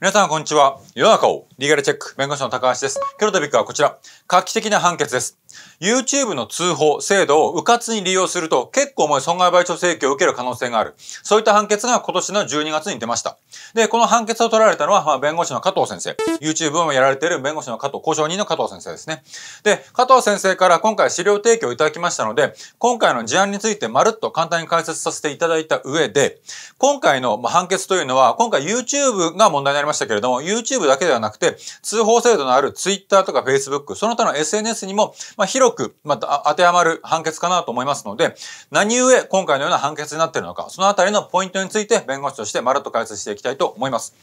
皆さん、こんにちは。世の中をリーガルチェック、弁護士の高橋です。今日のトピックはこちら。画期的な判決です。YouTube の通報、制度を迂闊に利用すると結構重い損害賠償請求を受ける可能性がある。そういった判決が今年の12月に出ました。で、この判決を取られたのは、まあ、弁護士の加藤先生。YouTube をやられている弁護士の加藤、交渉人の加藤先生ですね。で、加藤先生から今回資料提供いただきましたので、今回の事案についてまるっと簡単に解説させていただいた上で、今回の判決というのは、今回 YouTube が問題になりありましたけれども、YouTube だけではなくて、通報制度のある Twitter とか Facebook、その他の SNS にも、まあ、広く、まあ、当てはまる判決かなと思いますので、何故今回のような判決になっているのか、そのあたりのポイントについて弁護士としてまるっと解説していきたいと思います。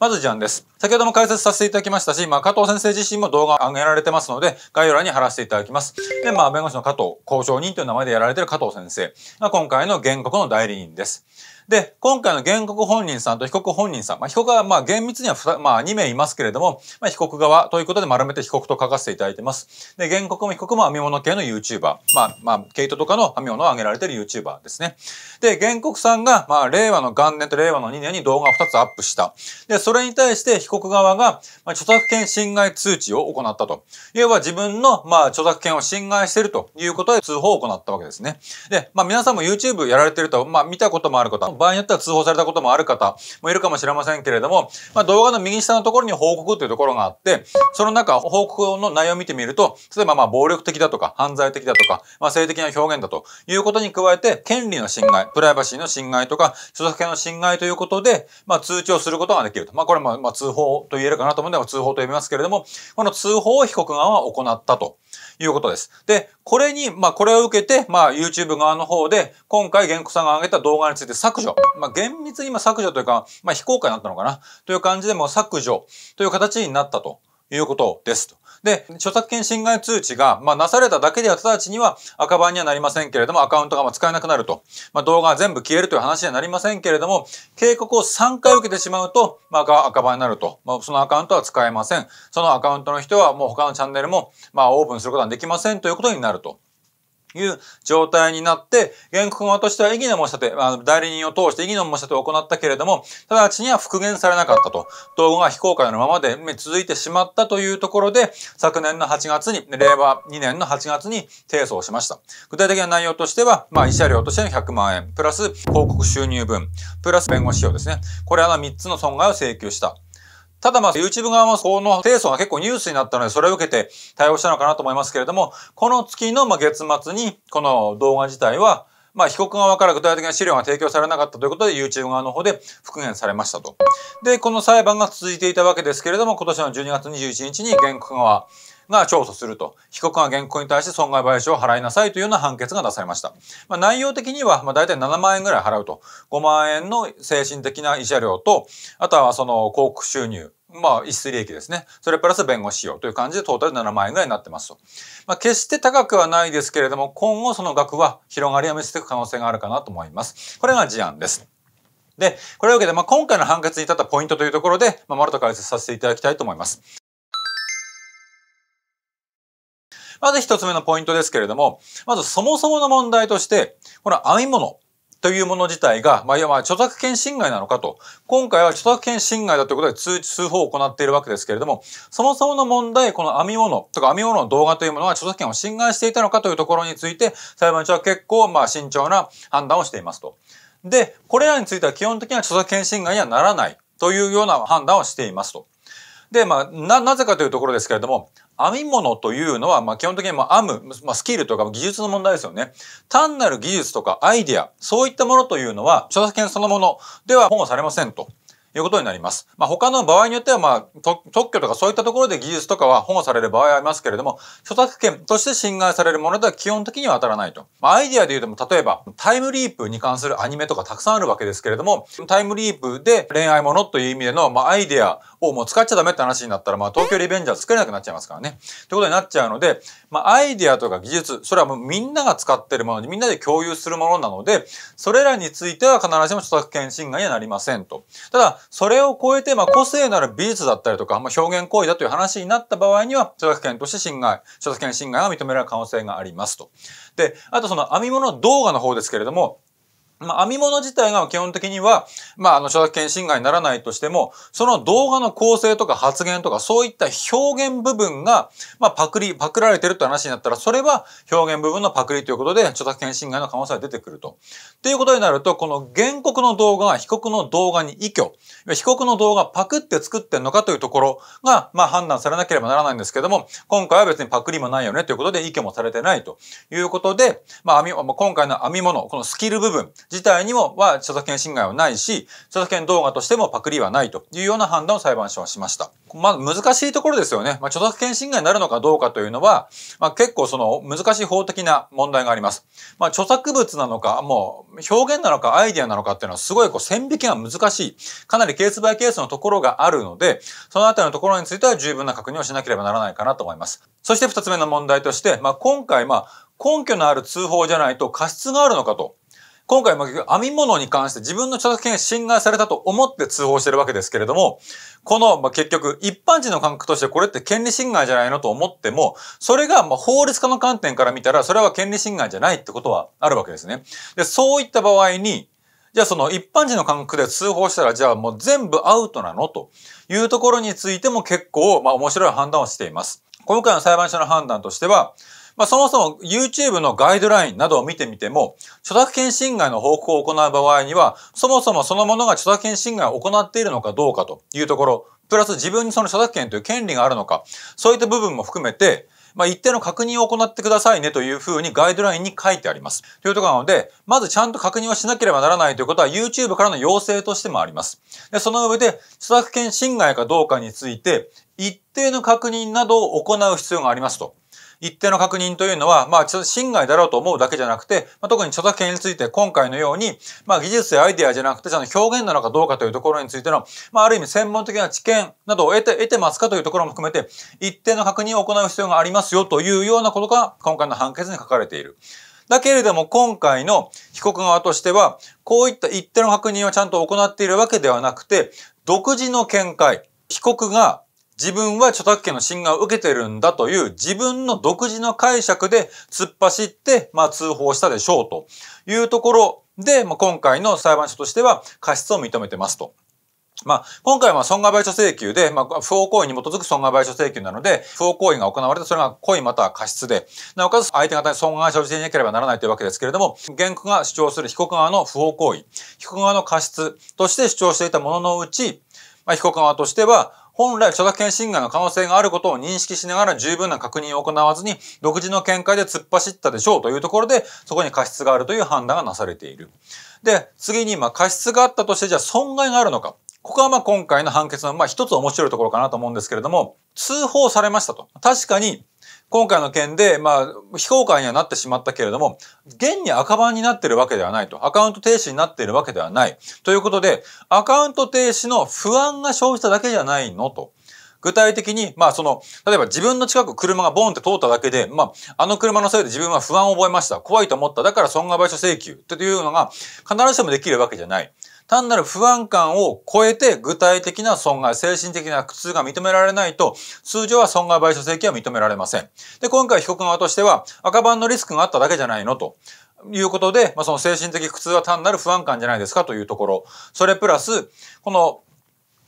まず事案です。先ほども解説させていただきましたし、まあ、加藤先生自身も動画を上げられてますので、概要欄に貼らせていただきます。で、まあ、弁護士の加藤、交渉人という名前でやられている加藤先生が今回の原告の代理人です。で、今回の原告本人さんと被告本人さん、まあ、被告はまあ厳密には 2,、まあ、2名いますけれども、まあ、被告側ということで丸めて被告と書かせていただいてます。で、原告も被告も編み物系の YouTuber、まあ、まあ、毛糸とかの編み物を上げられている YouTuber ですね。で、原告さんが、まあ、令和の元年と令和の2年に動画を2つアップした。で、それに対して被告側が、まあ、著作権侵害通知を行ったと。いわば自分の、まあ、著作権を侵害しているということで通報を行ったわけですね。で、まあ、皆さんも YouTube やられてると、まあ、見たこともある方場合によっては通報されたこともある方もいるかもしれませんけれども、まあ、動画の右下のところに報告というところがあって、その中、報告の内容を見てみると、例えばまあ暴力的だとか、犯罪的だとか、まあ、性的な表現だということに加えて、権利の侵害、プライバシーの侵害とか、著作権の侵害ということで、まあ、通知をすることができると。まあ、これもまあ通報と言えるかなと思うので、通報と呼びますけれども、この通報を被告側は行ったと。いうことです。で、これに、まあ、これを受けて、まあ、YouTube 側の方で、今回、原子さんが上げた動画について削除。まあ、厳密に今削除というか、まあ、非公開になったのかなという感じでも削除という形になったと。いうことですで、著作権侵害通知が、まあ、なされただけでは直ちには赤版にはなりませんけれども、アカウントがま使えなくなると。まあ、動画は全部消えるという話にはなりませんけれども、警告を3回受けてしまうと、まあ、赤版になると。まあ、そのアカウントは使えません。そのアカウントの人はもう他のチャンネルも、まあ、オープンすることはできませんということになると。いう状態になって、原告側としては異議の申し立て、あの代理人を通して異議の申し立てを行ったけれども、直ちには復元されなかったと。動画が非公開のままで続いてしまったというところで、昨年の8月に、令和2年の8月に提訴をしました。具体的な内容としては、まあ、慰謝料としての100万円、プラス広告収入分、プラス弁護士費用ですね。これらの3つの損害を請求した。ただまあ YouTube 側もその提訴が結構ニュースになったのでそれを受けて対応したのかなと思いますけれどもこの月のま月末にこの動画自体はまあ、被告側から具体的な資料が提供されなかったということで、YouTube 側の方で復元されましたと。で、この裁判が続いていたわけですけれども、今年の12月21日に原告側、が調査すると被告が原告に対して損害賠償を払いなさいというような判決が出されました、まあ、内容的には、まあ、大体7万円ぐらい払うと5万円の精神的な慰謝料とあとはその広告収入まあ、逸失利益ですね。それプラス弁護士費用という感じでトータル7万円ぐらいになってますと。まあ、決して高くはないですけれども、今後その額は広がりを見せていく可能性があるかなと思います。これが事案です。で、これを受けて、まあ、今回の判決に至ったポイントというところで、まあ、丸と解説させていただきたいと思います。まず一つ目のポイントですけれども、まずそもそもの問題として、この編み物というもの自体が、まあ、いわば著作権侵害なのかと、今回は著作権侵害だということで通知、通報を行っているわけですけれども、そもそもの問題、この編み物とか編み物の動画というものは著作権を侵害していたのかというところについて、裁判所は結構、まあ、慎重な判断をしていますと。で、これらについては基本的には著作権侵害にはならないというような判断をしていますと。で、まあ、な、なぜかというところですけれども、編み物というのは、まあ、基本的にも編む、まあ、スキルとか技術の問題ですよね。単なる技術とかアイディア、そういったものというのは、著作権そのものでは保護されませんと。いうことになります。まあ、他の場合によっては、まあ、特許とかそういったところで技術とかは保護される場合はありますけれども、著作権として侵害されるものでは基本的には当たらないと。まあ、アイディアで言うとも、例えば、タイムリープに関するアニメとかたくさんあるわけですけれども、タイムリープで恋愛ものという意味での、まあ、アイディアをもう使っちゃダメって話になったら、まあ、東京リベンジャー作れなくなっちゃいますからね。ということになっちゃうので、まあ、アイディアとか技術、それはもうみんなが使ってるもので、みんなで共有するものなので、それらについては必ずしも著作権侵害にはなりませんと。ただ、それを超えて、まあ、個性のある美術だったりとか、まあ、表現行為だという話になった場合には、著作権として侵害、著作権侵害が認められる可能性がありますと。で、あとその編み物動画の方ですけれども、まあ、編み物自体が基本的には、まあ、あの、著作権侵害にならないとしても、その動画の構成とか発言とか、そういった表現部分が、まあ、パクリ、パクられてるって話になったら、それは表現部分のパクリということで、著作権侵害の可能性が出てくると。っていうことになると、この原告の動画が被告の動画に依拠、被告の動画パクって作ってんのかというところが、まあ、判断されなければならないんですけども、今回は別にパクリもないよねということで、依拠もされてないということで、まあ、編み、今回の編み物、このスキル部分、自体にもは著作権侵害はないし、著作権動画としてもパクリはないというような判断を裁判所はしました。まあ、難しいところですよね。まあ、著作権侵害になるのかどうかというのは、まあ、結構その難しい法的な問題があります。まあ、著作物なのか、もう表現なのかアイデアなのかっていうのはすごいこう線引きが難しい。かなりケースバイケースのところがあるので、そのあたりのところについては十分な確認をしなければならないかなと思います。そして二つ目の問題として、まあ、今回まあ、根拠のある通報じゃないと過失があるのかと今回も編み物に関して自分の著作権が侵害されたと思って通報してるわけですけれども、この、まあ、結局、一般人の感覚としてこれって権利侵害じゃないのと思っても、それが、ま法律家の観点から見たら、それは権利侵害じゃないってことはあるわけですね。で、そういった場合に、じゃあその一般人の感覚で通報したら、じゃあもう全部アウトなのというところについても結構、まあ面白い判断をしています。今回の裁判所の判断としては、まあ、そもそも YouTube のガイドラインなどを見てみても、著作権侵害の報告を行う場合には、そもそもそのものが著作権侵害を行っているのかどうかというところ、プラス自分にその著作権という権利があるのか、そういった部分も含めて、まあ、一定の確認を行ってくださいねというふうにガイドラインに書いてあります。というところなので、まずちゃんと確認をしなければならないということは YouTube からの要請としてもあります。でその上で、著作権侵害かどうかについて、一定の確認などを行う必要がありますと。一定の確認というのは、まあ、侵害だろうと思うだけじゃなくて、まあ、特に著作権について今回のように、まあ、技術やアイデアじゃなくて、その表現なのかどうかというところについての、まあ、ある意味専門的な知見などを得て、得てますかというところも含めて、一定の確認を行う必要がありますよというようなことが、今回の判決に書かれている。だけれども今回の被告側としては、こういった一定の確認をちゃんと行っているわけではなくて、独自の見解、被告が自分は著作権の侵害を受けてるんだという自分の独自の解釈で突っ走って、まあ、通報したでしょうというところで、まあ、今回の裁判所としては過失を認めてますと。まあ、今回は損害賠償請求で、まあ、不法行為に基づく損害賠償請求なので、不法行為が行われて、それが故意または過失で、なおかつ相手方に損害が生じていなければならないというわけですけれども、原告が主張する被告側の不法行為、被告側の過失として主張していたもののうち、まあ、被告側としては、本来著作権侵害の可能性があることを認識しながら十分な確認を行わずに、独自の見解で突っ走ったでしょうというところで、そこに過失があるという判断がなされている。で、次に、まあ、過失があったとして、じゃあ損害があるのか。ここはまあ今回の判決のまあ一つ面白いところかなと思うんですけれども、通報されましたと。確かに今回の件で、まあ、非公開にはなってしまったけれども、現に赤版になってるわけではないと。アカウント停止になっているわけではない。ということで、アカウント停止の不安が生じただけじゃないのと。具体的に、まあその、例えば自分の近く車がボンって通っただけで、まあ、あの車のせいで自分は不安を覚えました。怖いと思った。だから損害賠償請求というのが必ずしもできるわけじゃない。単なる不安感を超えて具体的な損害、精神的な苦痛が認められないと、通常は損害賠償請求は認められません。で、今回被告側としては、赤番のリスクがあっただけじゃないのと。いうことで、まあ、その精神的苦痛は単なる不安感じゃないですかというところ。それプラス、この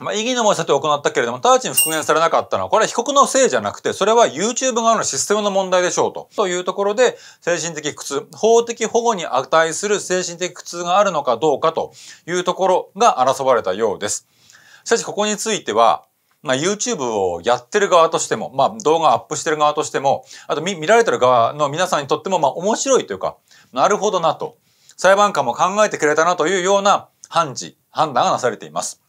まあ、異議の申し立てを行ったけれども、直ちに復元されなかったのは、これは被告のせいじゃなくて、それは YouTube 側のシステムの問題でしょうと。というところで、精神的苦痛、法的保護に値する精神的苦痛があるのかどうかというところが争われたようです。しかし、ここについては、まあ、YouTube をやってる側としても、まあ、動画アップしてる側としても、あと見見られてる側の皆さんにとっても、まあ、面白いというか、なるほどなと。裁判官も考えてくれたなというような判事、判断がなされています。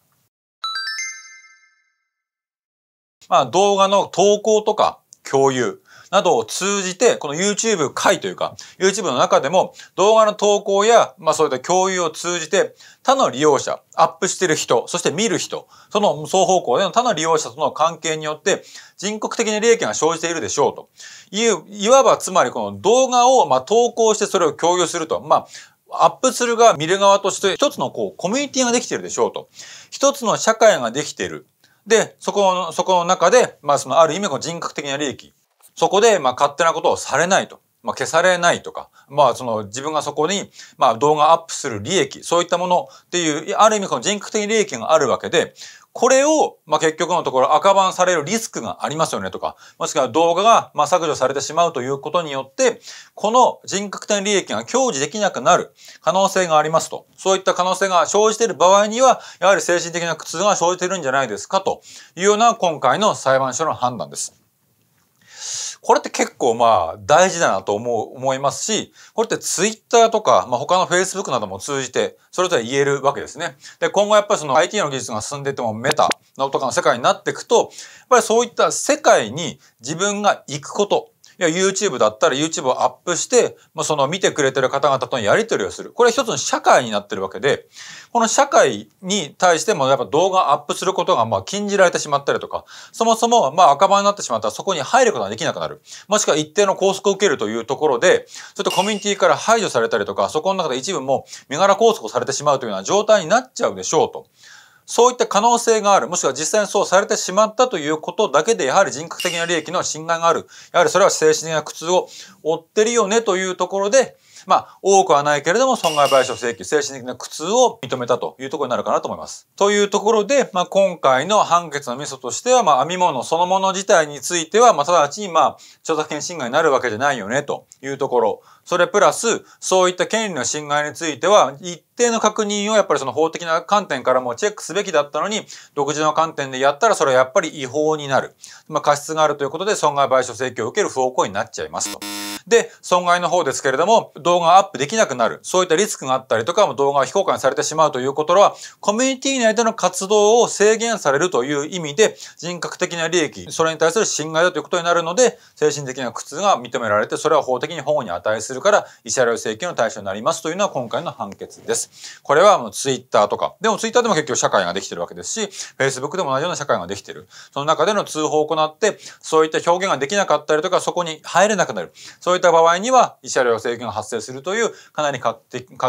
まあ、動画の投稿とか共有などを通じて、この YouTube 会というか、YouTube の中でも動画の投稿や、まあそういった共有を通じて、他の利用者、アップしてる人、そして見る人、その双方向での他の利用者との関係によって、人国的な利益が生じているでしょうという、いわばつまりこの動画をまあ投稿してそれを共有すると、まあ、アップする側、見る側として一つのこうコミュニティができているでしょうと。一つの社会ができている。で、そこの、そこの中で、まあそのある意味の人格的な利益。そこで、まあ勝手なことをされないと。まあ消されないとか、まあその自分がそこに、まあ動画アップする利益、そういったものっていう、ある意味この人格的利益があるわけで、これを、まあ、結局のところ赤バンされるリスクがありますよねとか、もしくは動画が、まあ、削除されてしまうということによって、この人格点利益が享受できなくなる可能性がありますと。そういった可能性が生じている場合には、やはり精神的な苦痛が生じているんじゃないですかというような今回の裁判所の判断です。これって結構まあ大事だなと思う、思いますし、これってツイッターとか、まあ、他のフェイスブックなども通じて、それぞれ言えるわけですね。で、今後やっぱりその IT の技術が進んでいてもメタのとかの世界になっていくと、やっぱりそういった世界に自分が行くこと、いや、YouTube だったら YouTube をアップして、まあ、その見てくれてる方々とのやり取りをする。これは一つの社会になってるわけで、この社会に対してもやっぱ動画アップすることがまあ禁じられてしまったりとか、そもそもまあ赤羽になってしまったらそこに入ることができなくなる。もしくは一定の拘束を受けるというところで、ちょっとコミュニティから排除されたりとか、そこの中で一部も身柄拘束されてしまうというような状態になっちゃうでしょうと。そういった可能性がある、もしくは実際にそうされてしまったということだけで、やはり人格的な利益の侵害がある。やはりそれは精神的な苦痛を負ってるよねというところで、まあ、多くはないけれども、損害賠償請求、精神的な苦痛を認めたというところになるかなと思います。というところで、まあ、今回の判決のミソとしては、まあ、編み物そのもの自体については、まあ、直ちに、まあ、著作権侵害になるわけじゃないよね、というところ。それプラス、そういった権利の侵害については、一定の確認をやっぱりその法的な観点からもチェックすべきだったのに、独自の観点でやったらそれはやっぱり違法になる。まあ、過失があるということで損害賠償請求を受ける不法行為になっちゃいますと。で、損害の方ですけれども、動画アップできなくなる。そういったリスクがあったりとか、動画が非公開されてしまうということは、コミュニティ内での活動を制限されるという意味で、人格的な利益、それに対する侵害だということになるので、精神的な苦痛が認められて、それは法的に保護に値するから、慰謝料請求の対象になりますというのは今回の判決です。これはもうツイッターとか、でもツイッターでも結局社会ができてるわけですし、Facebook でも同じような社会ができてる。その中での通報を行って、そういった表現ができなかったりとか、そこに入れなくなる。そういった場合には慰謝料請求が発生するというかなり画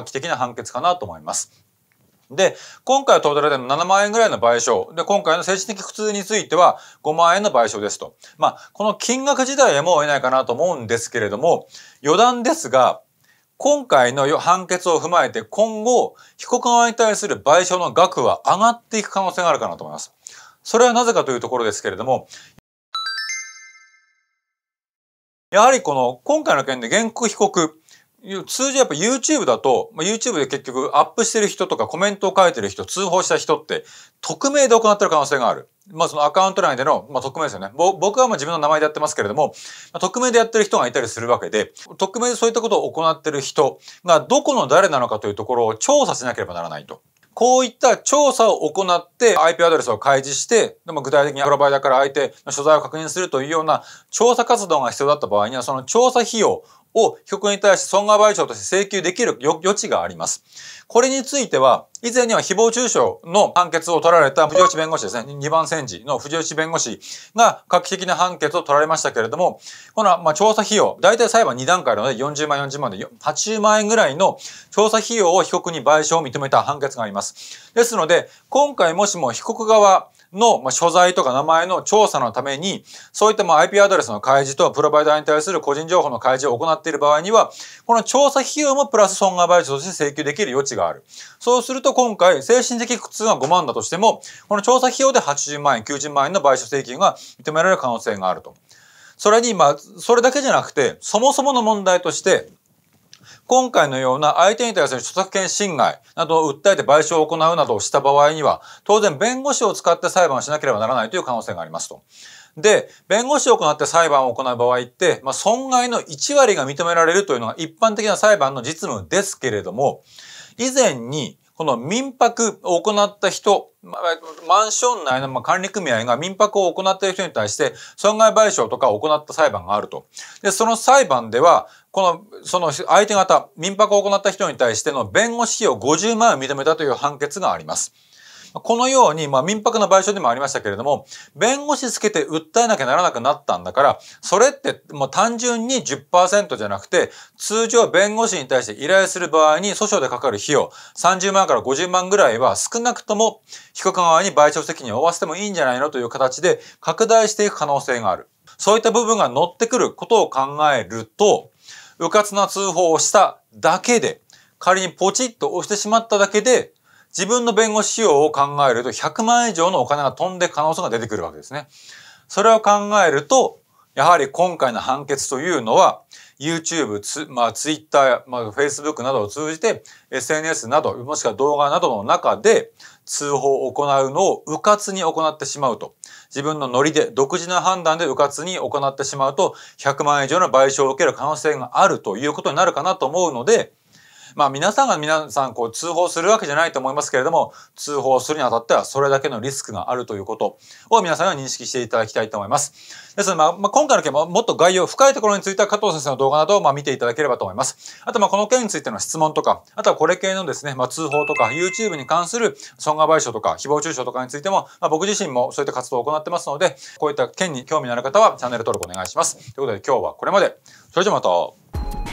期的な判決かなと思います。で、今回はトータルで7万円ぐらいの賠償。で、今回の政治的苦痛については5万円の賠償ですと。まあ、この金額自体はもう得ないかなと思うんですけれども、余談ですが、今回の判決を踏まえて今後、被告側に対する賠償の額は上がっていく可能性があるかなと思います。それはなぜかというところですけれども、やはりこの今回の件で原告被告、通常やっぱ YouTube だと、まあ、YouTube で結局アップしてる人とかコメントを書いてる人、通報した人って、匿名で行ってる可能性がある。まあそのアカウント内での、まあ匿名ですよね。僕はまあ自分の名前でやってますけれども、まあ、匿名でやってる人がいたりするわけで、匿名でそういったことを行ってる人がどこの誰なのかというところを調査しなければならないと。こういった調査を行って IP アドレスを開示して、でも具体的にプロバイダーから相手の所在を確認するというような調査活動が必要だった場合には、その調査費用を被告に対して損害賠償として請求できる余地があります。これについては、以前には誹謗中傷の判決を取られた藤吉弁護士ですね、2番戦時の藤吉弁護士が画期的な判決を取られましたけれども、この、ま調査費用、大体裁判2段階なので40万40万で80万円ぐらいの調査費用を被告に賠償を認めた判決があります。ですので、今回もしも被告側、の、まあ、所在とか名前の調査のために、そういったまあ IP アドレスの開示とプロバイダーに対する個人情報の開示を行っている場合には、この調査費用もプラス損害賠償として請求できる余地がある。そうすると今回、精神的苦痛が5万だとしても、この調査費用で80万円、90万円の賠償請求が認められる可能性があると。それに、まあ、それだけじゃなくて、そもそもの問題として、今回のような相手に対する著作権侵害などを訴えて賠償を行うなどをした場合には、当然弁護士を使って裁判をしなければならないという可能性がありますと。で、弁護士を行って裁判を行う場合って、まあ、損害の1割が認められるというのが一般的な裁判の実務ですけれども、以前にこの民泊を行った人、マンション内の管理組合が民泊を行っている人に対して損害賠償とかを行った裁判があると。で、その裁判では、この、その相手方、民泊を行った人に対しての弁護士費用50万円を認めたという判決があります。このように、まあ、民泊の賠償でもありましたけれども、弁護士つけて訴えなきゃならなくなったんだから、それって、もう単純に10%じゃなくて、通常弁護士に対して依頼する場合に訴訟でかかる費用、30万から50万ぐらいは少なくとも被告側に賠償責任を負わせてもいいんじゃないのという形で拡大していく可能性がある。そういった部分が乗ってくることを考えると、うかつな通報をしただけで、仮にポチッと押してしまっただけで、自分の弁護士費用を考えると100万円以上のお金が飛んで可能性が出てくるわけですね。それを考えると、やはり今回の判決というのは、YouTube、つまあ、Twitter、まあ、Facebook などを通じて、SNS など、もしくは動画などの中で通報を行うのを迂闊に行ってしまうと。自分のノリで、独自な判断で迂闊に行ってしまうと、100万円以上の賠償を受ける可能性があるということになるかなと思うので、まあ皆さんが皆さんこう通報するわけじゃないと思いますけれども、通報するにあたってはそれだけのリスクがあるということを皆さんが認識していただきたいと思います。ですので、まあ、まあ、今回の件ももっと概要、深いところについては加藤先生の動画などをまあ見ていただければと思います。あと、まあこの件についての質問とか、あとはこれ系のですね、まあ通報とか YouTube に関する損害賠償とか誹謗中傷とかについても、まあ僕自身もそういった活動を行ってますので、こういった件に興味のある方はチャンネル登録お願いします。ということで今日はこれまで。それじゃまた。